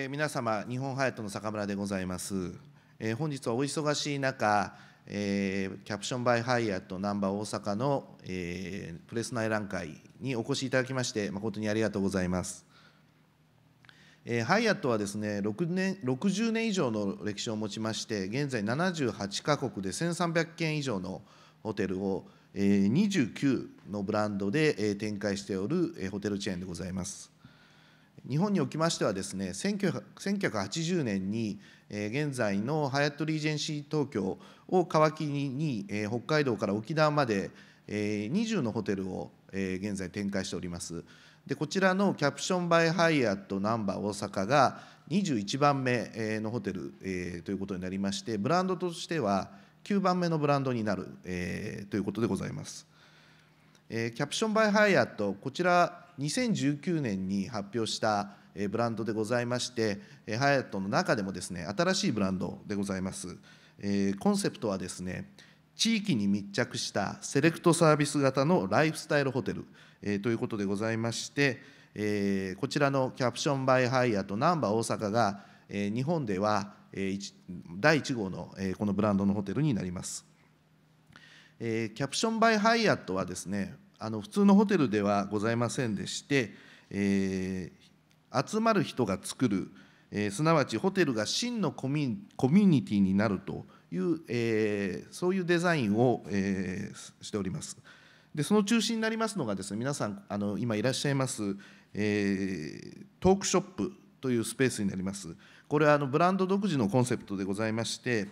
えー、皆様、日本ハヤトの坂村でございます。えー、本日はお忙しい中、えー、キャプションバイハイアットナンバー大阪の、えー、プレス内覧会にお越しいただきまして、誠にありがとうございます。えー、ハイアットはですね6年60年以上の歴史を持ちまして現在78カ国で1300件以上のホテルを、えー、29のブランドで、えー、展開しておる、えー、ホテルチェーンでございます。日本におきましてはですね1980年に現在のハヤットリージェンシー東京を皮切りに北海道から沖縄まで20のホテルを現在展開しておりますでこちらのキャプションバイハイアットナンバー大阪が21番目のホテルということになりましてブランドとしては9番目のブランドになるということでございます。えー、キャプションバイハイアットこちら2019年に発表したブランドでございまして、ハイアットの中でもですね新しいブランドでございます。えー、コンセプトはですね地域に密着したセレクトサービス型のライフスタイルホテル、えー、ということでございまして、えー、こちらのキャプションバイハイアッナンバー大阪が、え日本では、え第1号の、えこのブランドのホテルになります。えー、キャプション・バイ・ハイアットはですねあの普通のホテルではございませんでして、えー、集まる人が作る、えー、すなわちホテルが真のコミコミュニティになるという、えー、そういうデザインを、えー、しております。でその中心になりますのがですね皆さんあの今いらっしゃいます、えー、トークショップというスペースになります。これはあのブランド独自のコンセプトでございまして、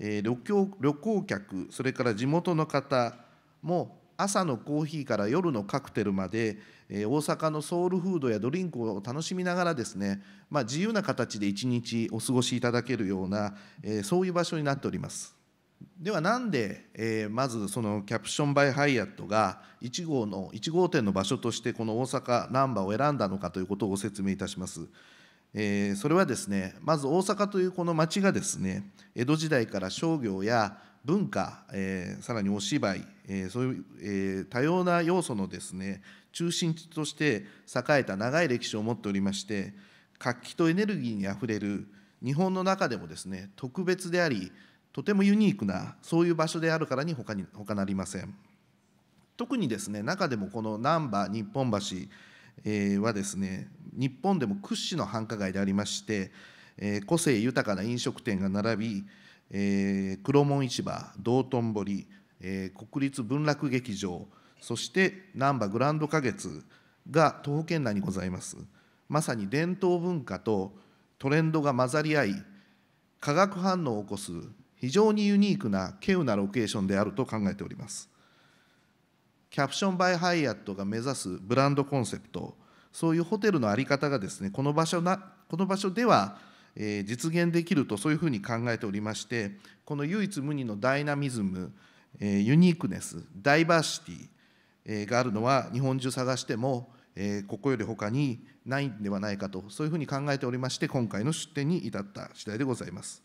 え旅行旅行客それから地元の方も朝のコーヒーから夜のカクテルまで、え大阪のソウルフードやドリンクを楽しみながらですね、まあ、自由な形で一日お過ごしいただけるような、えそういう場所になっております。ではなんで、えまずそのキャプション・バイ・ハイアットが1号の1号店の場所としてこの大阪難波を選んだのかということをご説明いたします。えー、それはですねまず大阪というこの町がですね江戸時代から商業や文化、えー、さらにお芝居、えー、そういう、えー、多様な要素のですね中心地として栄えた長い歴史を持っておりまして活気とエネルギーにあふれる日本の中でもですね特別でありとてもユニークなそういう場所であるからに他に他なりません特にですね中でもこの難波日本橋はですね日本でも屈指の繁華街でありまして、えー、個性豊かな飲食店が並び、えー、黒門市場道頓堀、えー、国立文楽劇場そして難波グランド花月が徒歩圏内にございますまさに伝統文化とトレンドが混ざり合い化学反応を起こす非常にユニークな稀有なロケーションであると考えておりますキャプション・バイ・ハイアットが目指すブランドコンセプトそういうホテルの在り方がですねこの場所なこの場所では、え実現できるとそういうふうに考えておりましてこの唯一無二のダイナミズム、えユニークネスダイバーシティ、えがあるのは日本中探しても、えここより他にないんではないかとそういうふうに考えておりまして今回の出展に至った次第でございます。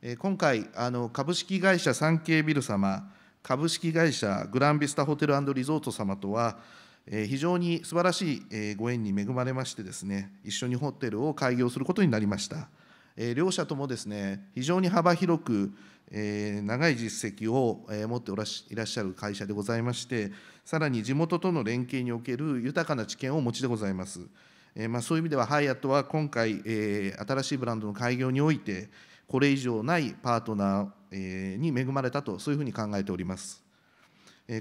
え今回あの株式会社サンケイビル様株式会社グランビスタホテルリゾート様とはえ非常に素晴らしい、えご縁に恵まれましてですね一緒にホテルを開業することになりました、え両者ともですね非常に幅広く、え長い実績を、え持っておらしいらっしゃる会社でございましてさらに地元との連携における豊かな知見をお持ちでございます、えまあ、そういう意味ではハイアットは今回、え新しいブランドの開業においてこれ以上ないパートナーに恵まれたとそういうふうに考えております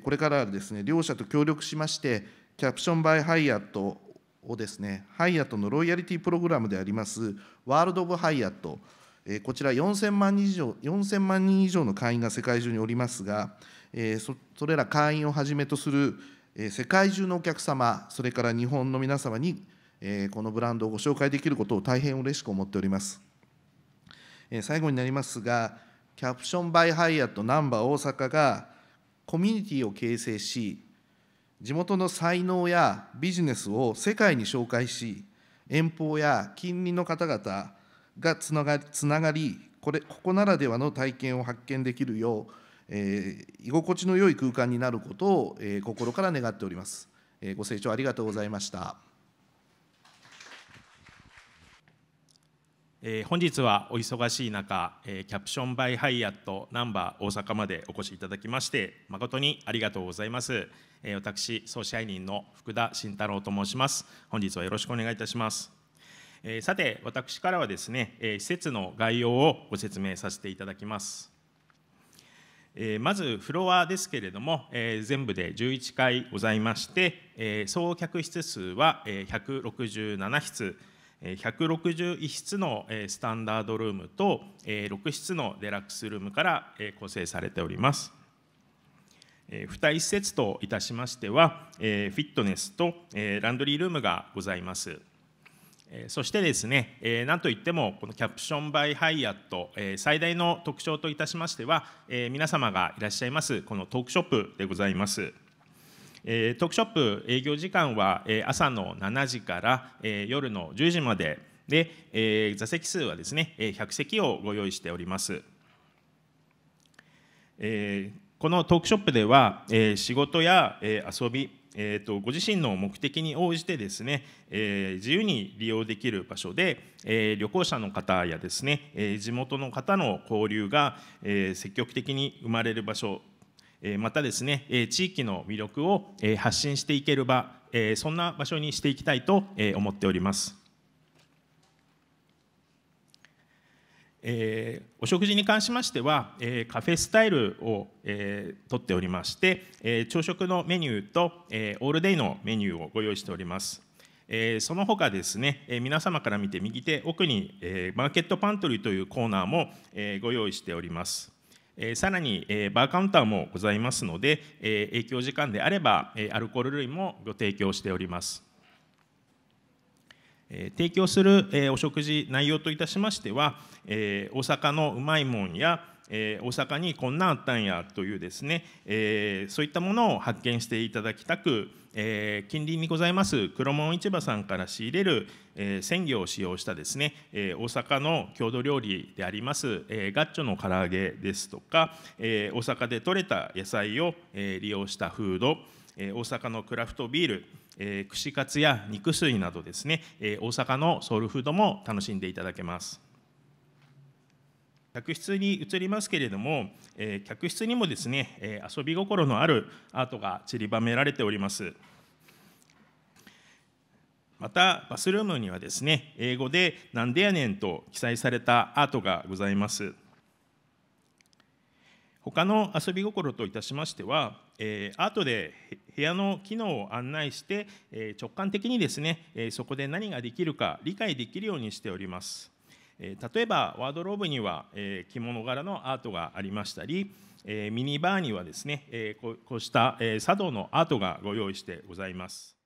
これからはですね両社と協力しましてキャプション・バイ・ハイアットをですね、ハイアットのロイヤリティプログラムであります、ワールド・オブ・ハイアット、えこちら4000万人以上 ,4000 万人以上の会員が世界中におりますが、えそそれら会員をはじめとする、え世界中のお客様、それから日本の皆様に、えこのブランドをご紹介できることを大変嬉しく思っております。え最後になりますが、キャプション・バイ・ハイアット・ナンバー大阪がコミュニティを形成し、地元の才能やビジネスを世界に紹介し、遠方や近隣の方々がつながつながりこれ、ここならではの体験を発見できるよう、えー、居心地の良い空間になることを、えー、心から願っております、えご清聴ありがとうございました。えー、本日はお忙しい中、えー、キャプションバイハイアットナンバー大阪までお越しいただきまして誠にありがとうございます、えー、私総支配人の福田慎太郎と申します本日はよろしくお願いいたします、えー、さて私からはですね、えー、施設の概要をご説明させていただきますえー、まずフロアですけれども、えー、全部で11回ございまして、えー、総客室数は167室161室のスタンダードルームと6室のデラックスルームから構成されております。2施設といたしましては、フィットネスとランドリールームがございます。そしてですね、なんといっても、このキャプション・バイ・ハイアット、最大の特徴といたしましては、皆様がいらっしゃいます、このトークショップでございます。えー、トークショップ営業時間は、えー、朝の7時から、えー、夜の10時までで、えー、座席数はですね、えー、100席をご用意しております。えー、このトークショップでは、えー、仕事や、えー、遊び、えーと、ご自身の目的に応じてですね、えー、自由に利用できる場所で、えー、旅行者の方やですね、えー、地元の方の交流が、えー、積極的に生まれる場所またですね地域の魅力を発信していける場そんな場所にしていきたいと思っております。えお食事に関しましては、えカフェスタイルを、えっておりまして、え朝食のメニューと、えオールデイのメニューをご用意しております。えその他ですね、え皆様から見て右手奥に、えマーケットパントリーというコーナーも、えご用意しております。えさらに、えバーカウンターもございますので、え営業時間であれば、えアルコール類もご提供しております。提供するお食事内容といたしましては大阪のうまいもんやえー、大阪にこんなあったんやというですね、えー、そういったものを発見していただきたく、えー、近隣にございます黒門市場さんから仕入れる、えー、鮮魚を使用したですね、えー、大阪の郷土料理であります、えー、ガッチョの唐揚げですとか、えー、大阪で採れた野菜を、えー、利用したフード、えー、大阪のクラフトビールえー、串カツや肉水などですね、えー、大阪のソウルフードも楽しんでいただけます。客室に移りますけれども、えー、客室にもですね、えー、遊び心のあるアートが散りばめられております。またバスルームにはですね英語で「なんでやねん」と記載されたアートがございます他の遊び心といたしましては、えー、アートで部屋の機能を案内して、えー、直感的にですね、えー、そこで何ができるか理解できるようにしておりますえ例えばワードローブには、え着物柄のアートがありましたり、えミニバーにはですね、えこうした、え茶道のアートがご用意してございます。